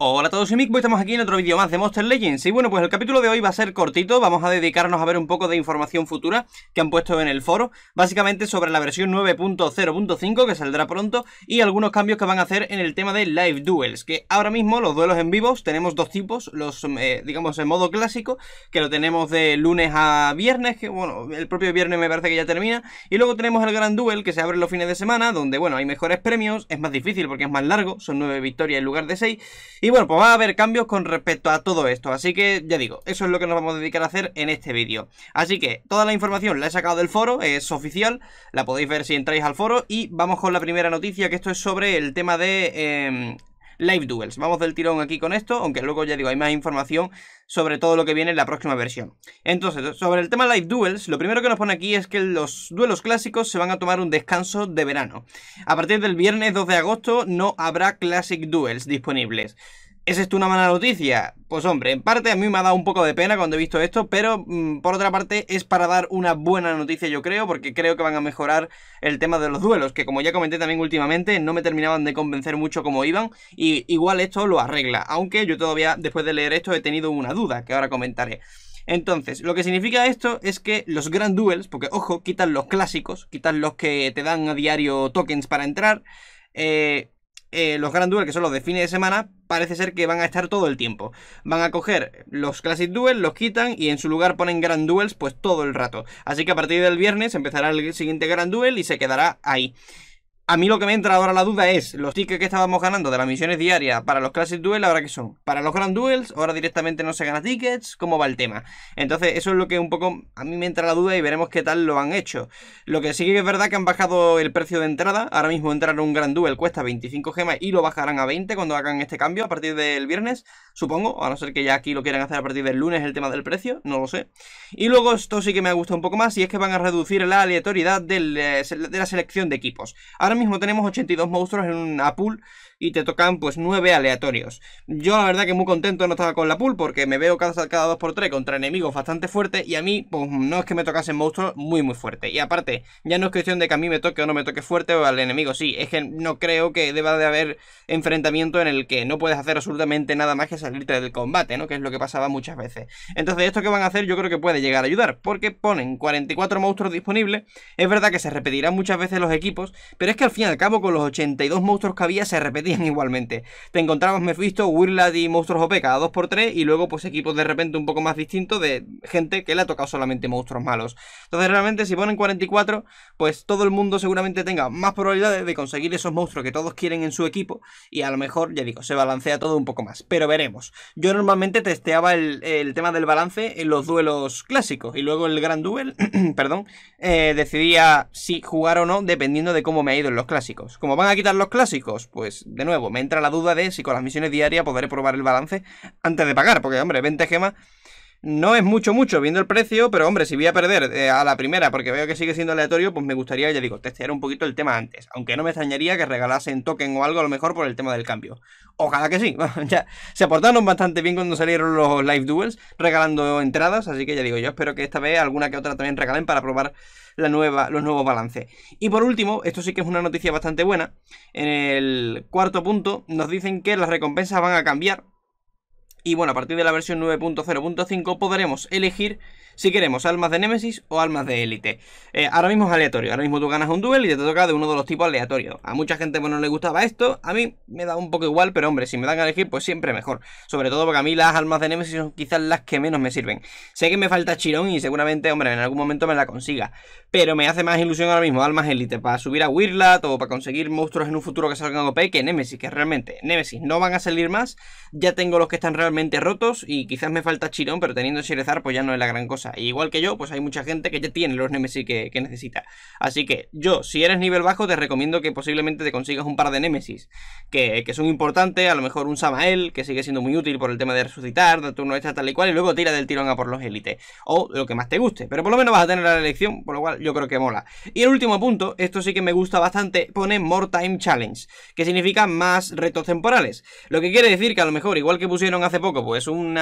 Hola a todos, soy Mick, estamos aquí en otro vídeo más de Monster Legends Y bueno, pues el capítulo de hoy va a ser cortito Vamos a dedicarnos a ver un poco de información futura que han puesto en el foro Básicamente sobre la versión 9.0.5 que saldrá pronto Y algunos cambios que van a hacer en el tema de Live Duels Que ahora mismo los duelos en vivos tenemos dos tipos Los, eh, digamos, en modo clásico Que lo tenemos de lunes a viernes Que bueno, el propio viernes me parece que ya termina Y luego tenemos el Gran Duel que se abre los fines de semana Donde bueno, hay mejores premios, es más difícil porque es más largo Son 9 victorias en lugar de 6 y bueno, pues va a haber cambios con respecto a todo esto, así que ya digo, eso es lo que nos vamos a dedicar a hacer en este vídeo. Así que toda la información la he sacado del foro, es oficial, la podéis ver si entráis al foro y vamos con la primera noticia que esto es sobre el tema de em, Live Duels. Vamos del tirón aquí con esto, aunque luego ya digo, hay más información sobre todo lo que viene en la próxima versión. Entonces, sobre el tema Live Duels, lo primero que nos pone aquí es que los duelos clásicos se van a tomar un descanso de verano. A partir del viernes 2 de agosto no habrá Classic Duels disponibles. ¿Es esto una mala noticia? Pues hombre, en parte a mí me ha dado un poco de pena cuando he visto esto, pero mm, por otra parte es para dar una buena noticia yo creo, porque creo que van a mejorar el tema de los duelos, que como ya comenté también últimamente, no me terminaban de convencer mucho como iban, y igual esto lo arregla, aunque yo todavía después de leer esto he tenido una duda que ahora comentaré. Entonces, lo que significa esto es que los Grand Duels, porque ojo, quitan los clásicos, quitan los que te dan a diario tokens para entrar, eh, eh, los Grand Duels, que son los de fines de semana, parece ser que van a estar todo el tiempo. Van a coger los Classic Duels, los quitan y en su lugar ponen Grand Duels pues todo el rato. Así que a partir del viernes empezará el siguiente Grand Duel y se quedará ahí. A mí lo que me entra ahora la duda es, los tickets que estábamos ganando de las misiones diarias para los Classic Duel, ¿ahora qué son? Para los Grand Duels, ahora directamente no se gana tickets, ¿cómo va el tema? Entonces, eso es lo que un poco a mí me entra la duda y veremos qué tal lo han hecho. Lo que sí que es verdad que han bajado el precio de entrada, ahora mismo entrar en un Grand Duel cuesta 25 gemas y lo bajarán a 20 cuando hagan este cambio a partir del viernes supongo, a no ser que ya aquí lo quieran hacer a partir del lunes el tema del precio, no lo sé. Y luego esto sí que me ha gustado un poco más y es que van a reducir la aleatoriedad eh, de la selección de equipos. Ahora mismo tenemos 82 monstruos en una pool y te tocan pues 9 aleatorios. Yo la verdad que muy contento no estaba con la pool porque me veo cada, cada 2x3 contra enemigos bastante fuertes y a mí pues no es que me tocasen monstruos muy muy fuerte Y aparte, ya no es cuestión de que a mí me toque o no me toque fuerte o al enemigo sí, es que no creo que deba de haber enfrentamiento en el que no puedes hacer absolutamente nada más que salirte del combate, ¿no? Que es lo que pasaba muchas veces. Entonces esto que van a hacer yo creo que puede llegar a ayudar porque ponen 44 monstruos disponibles. Es verdad que se repetirán muchas veces los equipos, pero es que al fin y al cabo con los 82 monstruos que había se repetirán igualmente. Te encontramos, encontrabas visto Wirlad y monstruos OP cada 2x3 y luego pues equipos de repente un poco más distintos de gente que le ha tocado solamente monstruos malos. Entonces realmente si ponen 44, pues todo el mundo seguramente tenga más probabilidades de conseguir esos monstruos que todos quieren en su equipo y a lo mejor, ya digo, se balancea todo un poco más. Pero veremos. Yo normalmente testeaba el, tema del balance en los duelos clásicos y luego el gran Duel, perdón, eh, decidía si jugar o no dependiendo de cómo me ha ido en los clásicos. Como van a quitar los clásicos, pues de nuevo, me entra la duda de si con las misiones diarias podré probar el balance antes de pagar, porque hombre, 20 gemas no es mucho, mucho, viendo el precio, pero hombre, si voy a perder eh, a la primera porque veo que sigue siendo aleatorio, pues me gustaría, ya digo, testear un poquito el tema antes. Aunque no me extrañaría que regalasen token o algo a lo mejor por el tema del cambio. Ojalá que sí, ya se aportaron bastante bien cuando salieron los live duels, regalando entradas, así que ya digo, yo espero que esta vez alguna que otra también regalen para probar la nueva, los nuevos balances. Y por último, esto sí que es una noticia bastante buena, en el cuarto punto nos dicen que las recompensas van a cambiar y bueno, a partir de la versión 9.0.5 podremos elegir si queremos almas de Nemesis o almas de élite. Eh, ahora mismo es aleatorio, ahora mismo tú ganas un duel y te toca de uno de los tipos aleatorios. A mucha gente bueno, no le gustaba esto, a mí me da un poco igual, pero hombre, si me dan a elegir, pues siempre mejor. Sobre todo porque a mí las almas de Nemesis son quizás las que menos me sirven. Sé que me falta Chirón y seguramente, hombre, en algún momento me la consiga. Pero me hace más ilusión ahora mismo almas élite para subir a Wirlat o para conseguir monstruos en un futuro que salgan OP e que Nemesis, que realmente Nemesis no van a salir más. Ya tengo los que están realmente rotos y quizás me falta Chirón, pero teniendo Sherezar pues ya no es la gran cosa. E igual que yo, pues hay mucha gente que ya tiene los Nemesis que, necesita. Así que yo, si eres nivel bajo, te recomiendo que posiblemente te consigas un par de Nemesis, que, que son importantes, a lo mejor un Samael, que sigue siendo muy útil por el tema de resucitar, de turno esta tal y cual, y luego tira del tirón a por los élites, o lo que más te guste. Pero por lo menos vas a tener la elección, por lo cual yo creo que mola. Y el último punto, esto sí que me gusta bastante, pone More Time Challenge, que significa más retos temporales. Lo que quiere decir que a lo mejor, igual que pusieron hace poco pues un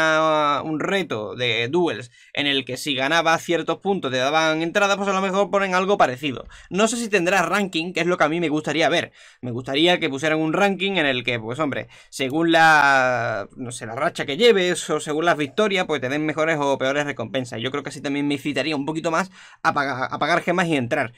reto de duels en el que si ganaba ciertos puntos te daban entradas, pues a lo mejor ponen algo parecido. No sé si tendrá ranking, que es lo que a mí me gustaría ver. Me gustaría que pusieran un ranking en el que, pues hombre, según la, no sé, la racha que lleves o según las victorias, pues te den mejores o peores recompensas. Yo creo que así también me incitaría un poquito más a pagar gemas y entrar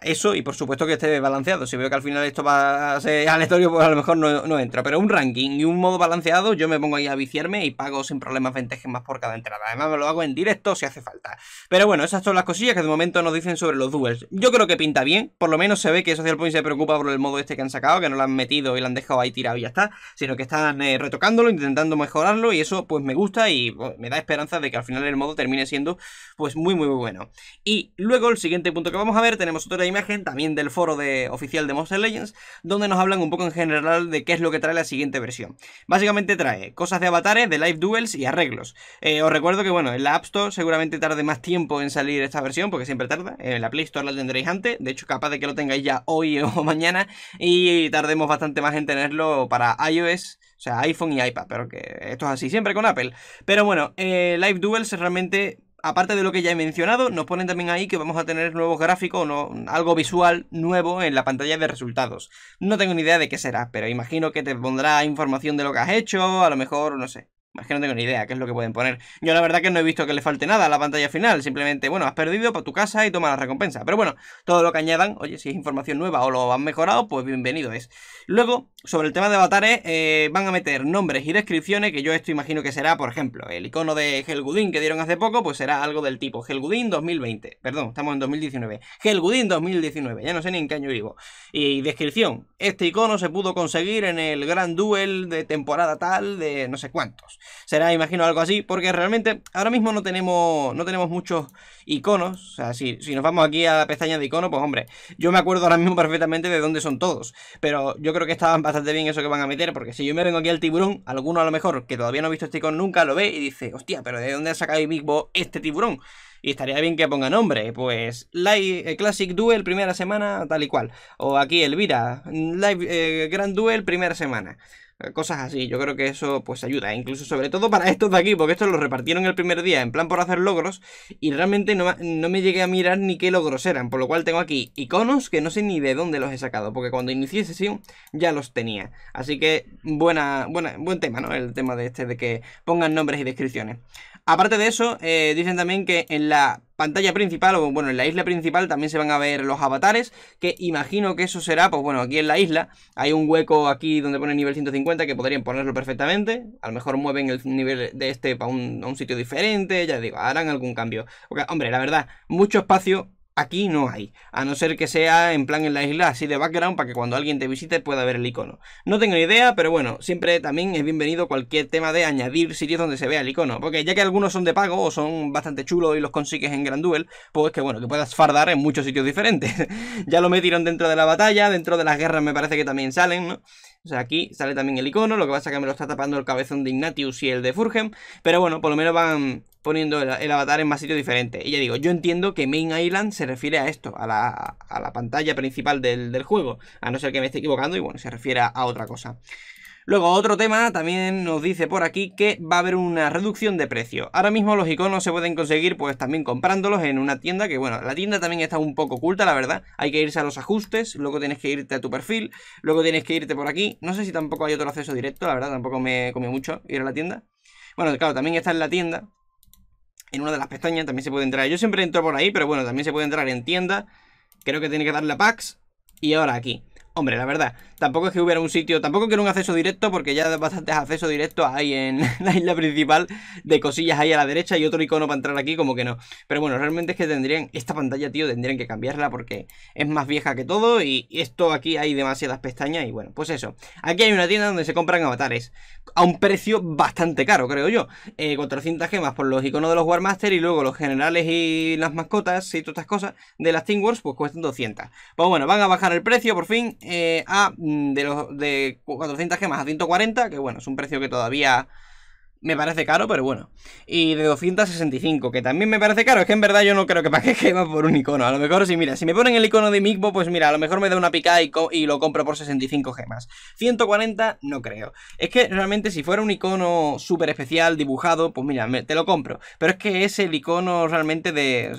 eso, y por supuesto que esté balanceado. Si veo que al final esto va a ser aleatorio, pues a lo mejor no, entra. Pero un ranking y un modo balanceado, yo me pongo ahí a viciarme y pago sin problemas 20 más por cada entrada. Además, me lo hago en directo si hace falta. Pero bueno, esas son las cosillas que de momento nos dicen sobre los duels. Yo creo que pinta bien, por lo menos se ve que Social Point se preocupa por el modo este que han sacado, que no lo han metido y lo han dejado ahí tirado y ya está, sino que están eh, retocándolo, intentando mejorarlo, y eso pues me gusta y pues, me da esperanza de que al final el modo termine siendo pues muy muy bueno. Y luego el siguiente punto que vamos a ver, tenemos de imagen, también del foro de, oficial de Monster Legends, donde nos hablan un poco en general de qué es lo que trae la siguiente versión. Básicamente trae cosas de avatares, de live duels y arreglos. Eh, os recuerdo que, bueno, en la App Store seguramente tarde más tiempo en salir esta versión, porque siempre tarda. En la Play Store la tendréis antes, de hecho, capaz de que lo tengáis ya hoy o mañana, y tardemos bastante más en tenerlo para iOS. O sea, iPhone y iPad, pero que esto es así siempre con Apple. Pero bueno, eh, Live Duels realmente aparte de lo que ya he mencionado, nos ponen también ahí que vamos a tener nuevos gráficos, no, algo visual nuevo en la pantalla de resultados. No tengo ni idea de qué será, pero imagino que te pondrá información de lo que has hecho, a lo mejor, no sé. Es que no tengo ni idea qué es lo que pueden poner. Yo la verdad que no he visto que le falte nada a la pantalla final. Simplemente, bueno, has perdido para pues, tu casa y toma la recompensa. Pero bueno, todo lo que añadan, oye, si es información nueva o lo han mejorado, pues bienvenido es. Luego, sobre el tema de avatares, eh, van a meter nombres y descripciones, que yo esto imagino que será, por ejemplo, el icono de Helgudin que dieron hace poco, pues será algo del tipo Helgudin 2020. Perdón, estamos en 2019. Helgudin 2019, ya no sé ni en qué año vivo. Y descripción, este icono se pudo conseguir en el Gran Duel de temporada tal de no sé cuántos. Será, imagino, algo así, porque realmente ahora mismo no tenemos, no tenemos muchos iconos. O sea, si, nos vamos aquí a la pestaña de iconos, pues hombre, yo me acuerdo ahora mismo perfectamente de dónde son todos. Pero yo creo que estaban bastante bien eso que van a meter, porque si yo me vengo aquí al tiburón, alguno a lo mejor que todavía no ha visto este icono nunca lo ve y dice, hostia, pero ¿de dónde ha sacado Big este tiburón? y estaría bien que ponga nombre, pues Live eh, Classic Duel primera semana, tal y cual. O aquí Elvira, Live eh, Grand Duel primera semana eh, cosas así. Yo creo que eso pues ayuda, incluso sobre todo para estos de aquí, porque estos los repartieron el primer día en plan por hacer logros y realmente no, me llegué a mirar ni qué logros eran, por lo cual tengo aquí iconos que no sé ni de dónde los he sacado, porque cuando inicié sesión ya los tenía. Así que buena, buena, buen tema, ¿no? El tema de este de que pongan nombres y descripciones. Aparte de eso, dicen también que en la pantalla principal, o bueno, en la isla principal también se van a ver los avatares, que imagino que eso será, pues bueno, aquí en la isla hay un hueco aquí donde pone nivel 150 que podrían ponerlo perfectamente, a lo mejor mueven el nivel de este para un, a un sitio diferente, ya digo, harán algún cambio. Porque, hombre, la verdad, mucho espacio Aquí no hay, a no ser que sea en plan en la isla así de background para que cuando alguien te visite pueda ver el icono. No tengo ni idea, pero bueno, siempre también es bienvenido cualquier tema de añadir sitios donde se vea el icono, porque ya que algunos son de pago o son bastante chulos y los consigues en Grand Duel, pues que bueno, que puedas fardar en muchos sitios diferentes. ya lo metieron dentro de la batalla, dentro de las guerras me parece que también salen, ¿no? O sea, aquí sale también el icono, lo que pasa es que me lo está tapando el cabezón de Ignatius y el de Furgen. Pero bueno, por lo menos van poniendo el, avatar en más sitios diferentes. Y ya digo, yo entiendo que Main Island se refiere a esto, a la, pantalla principal del, del, juego. A no ser que me esté equivocando y bueno, se refiere a otra cosa. Luego, otro tema, también nos dice por aquí que va a haber una reducción de precio. Ahora mismo los iconos se pueden conseguir pues también comprándolos en una tienda, que bueno, la tienda también está un poco oculta, la verdad. Hay que irse a los ajustes, luego tienes que irte a tu perfil, luego tienes que irte por aquí. No sé si tampoco hay otro acceso directo, la verdad, tampoco me comió mucho ir a la tienda. Bueno, claro, también está en la tienda. En una de las pestañas también se puede entrar. Yo siempre entro por ahí, pero bueno, también se puede entrar en tienda. Creo que tiene que darle a packs. Y ahora aquí. Hombre, la verdad, tampoco es que hubiera un sitio, tampoco quiero un acceso directo porque ya bastantes accesos directos hay en la isla principal de cosillas ahí a la derecha y otro icono para entrar aquí, como que no. Pero bueno, realmente es que tendrían, esta pantalla, tío, tendrían que cambiarla porque es más vieja que todo y esto aquí hay demasiadas pestañas y bueno, pues eso. Aquí hay una tienda donde se compran avatares a un precio bastante caro, creo yo. 400 eh, gemas por los iconos de los Warmaster y luego los generales y las mascotas y todas estas cosas de las Team Wars pues cuestan 200. Pues bueno, van a bajar el precio por fin eh, a, mm, de, los, de 400 gemas a 140, que bueno, es un precio que todavía me parece caro, pero bueno. Y de 265, que también me parece caro. Es que en verdad yo no creo que pague gemas por un icono. A lo mejor si, sí, mira, si me ponen el icono de Micbo, pues mira, a lo mejor me da una picada y, lo compro por 65 gemas. 140, no creo. Es que realmente si fuera un icono súper especial, dibujado, pues mira, te lo compro. Pero es que es el icono realmente de...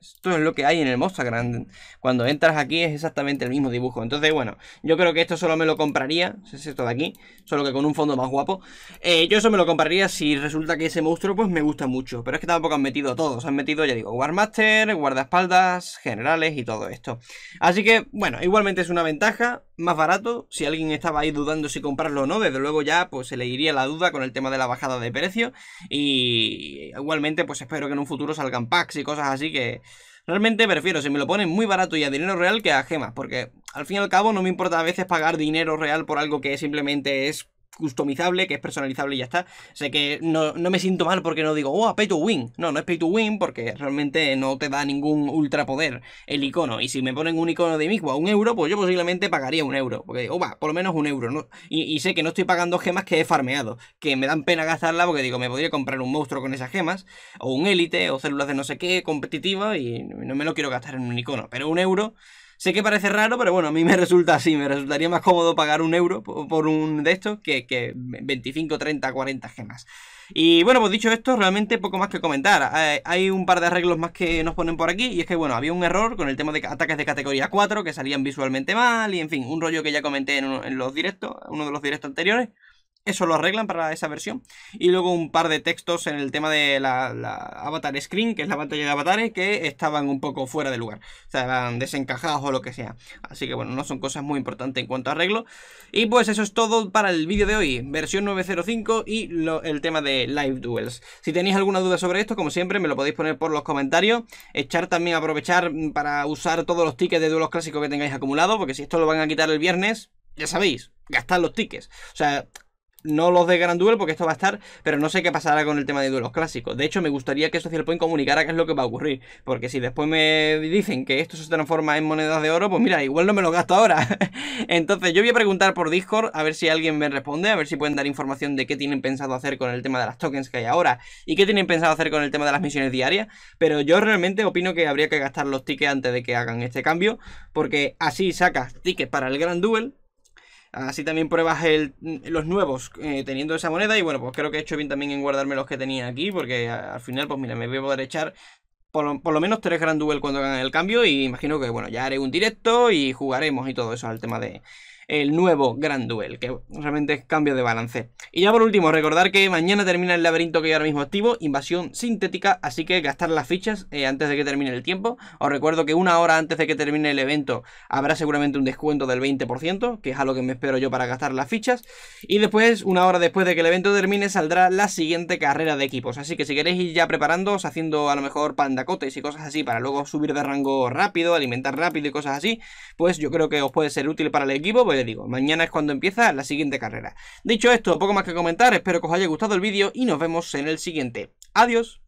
esto es lo que hay en el mostagrand. Cuando entras aquí es exactamente el mismo dibujo. Entonces, bueno, yo creo que esto solo me lo compraría. Es esto de aquí. Solo que con un fondo más guapo. Eh, yo eso me lo compraría si resulta que ese monstruo pues me gusta mucho. Pero es que tampoco han metido todos. Han metido, ya digo, Warmaster, guardaespaldas, generales y todo esto. Así que, bueno, igualmente es una ventaja. Más barato. Si alguien estaba ahí dudando si comprarlo o no, desde luego ya pues se le iría la duda con el tema de la bajada de precio. Y igualmente pues espero que en un futuro salgan packs y cosas así que... Realmente prefiero si me lo ponen muy barato y a dinero real que a gemas, porque al fin y al cabo no me importa a veces pagar dinero real por algo que simplemente es customizable, que es personalizable y ya está. sé que no, me siento mal porque no digo, oh, pay to win. No, no es pay to win porque realmente no te da ningún ultrapoder el icono. Y si me ponen un icono de mismo a un euro, pues yo posiblemente pagaría un euro. Porque digo, oh, va, por lo menos un euro. ¿no? Y, sé que no estoy pagando gemas que he farmeado, que me dan pena gastarla porque digo, me podría comprar un monstruo con esas gemas, o un élite, o células de no sé qué, competitiva, y no me lo quiero gastar en un icono. Pero un euro Sé que parece raro, pero bueno, a mí me resulta así. Me resultaría más cómodo pagar un euro por un de estos que, 25, 30, 40 gemas. Y bueno, pues dicho esto, realmente poco más que comentar. hay un par de arreglos más que nos ponen por aquí. Y es que, bueno, había un error con el tema de ataques de categoría 4 que salían visualmente mal. Y en fin, un rollo que ya comenté en, en los directos, uno de los directos anteriores. Eso lo arreglan para esa versión. Y luego un par de textos en el tema de la, avatar screen, que es la pantalla de avatares, que estaban un poco fuera de lugar. O sea, desencajados o lo que sea. Así que bueno, no son cosas muy importantes en cuanto a arreglo. Y pues eso es todo para el vídeo de hoy. Versión 905 y el tema de Live Duels. Si tenéis alguna duda sobre esto, como siempre, me lo podéis poner por los comentarios. Echar también, aprovechar mm, para usar todos los tickets de duelos clásicos que tengáis acumulados, porque si esto lo van a quitar el viernes, ya sabéis, gastar los tickets. O sea, no los de Gran Duel, porque esto va a estar, pero no sé qué pasará con el tema de duelos clásicos. De hecho, me gustaría que Social Point comunicara qué es lo que va a ocurrir, porque si después me dicen que esto se transforma en monedas de oro, pues mira, igual no me lo gasto ahora. Entonces, yo voy a preguntar por Discord, a ver si alguien me responde, a ver si pueden dar información de qué tienen pensado hacer con el tema de las tokens que hay ahora y qué tienen pensado hacer con el tema de las misiones diarias, pero yo realmente opino que habría que gastar los tickets antes de que hagan este cambio, porque así sacas tickets para el Grand Duel Así también pruebas el, los nuevos eh, teniendo esa moneda. Y bueno, pues creo que he hecho bien también en guardarme los que tenía aquí. Porque al final, pues mira, me voy a poder echar por lo, por lo menos tres Grand Duel cuando hagan el cambio. Y imagino que bueno, ya haré un directo y jugaremos y todo eso al tema de, el nuevo Gran Duel, que realmente es cambio de balance. Y ya por último, recordar que mañana termina el laberinto que yo ahora mismo activo, invasión sintética, así que gastar las fichas eh, antes de que termine el tiempo. Os recuerdo que una hora antes de que termine el evento habrá seguramente un descuento del 20%, que es a lo que me espero yo para gastar las fichas. Y después, una hora después de que el evento termine, saldrá la siguiente carrera de equipos. Así que si queréis ir ya preparándoos, haciendo a lo mejor pandacotes y cosas así para luego subir de rango rápido, alimentar rápido y cosas así, pues yo creo que os puede ser útil para el equipo, pues digo. Mañana es cuando empieza la siguiente carrera. Dicho esto, poco más que comentar, espero que os haya gustado el vídeo y nos vemos en el siguiente. Adiós.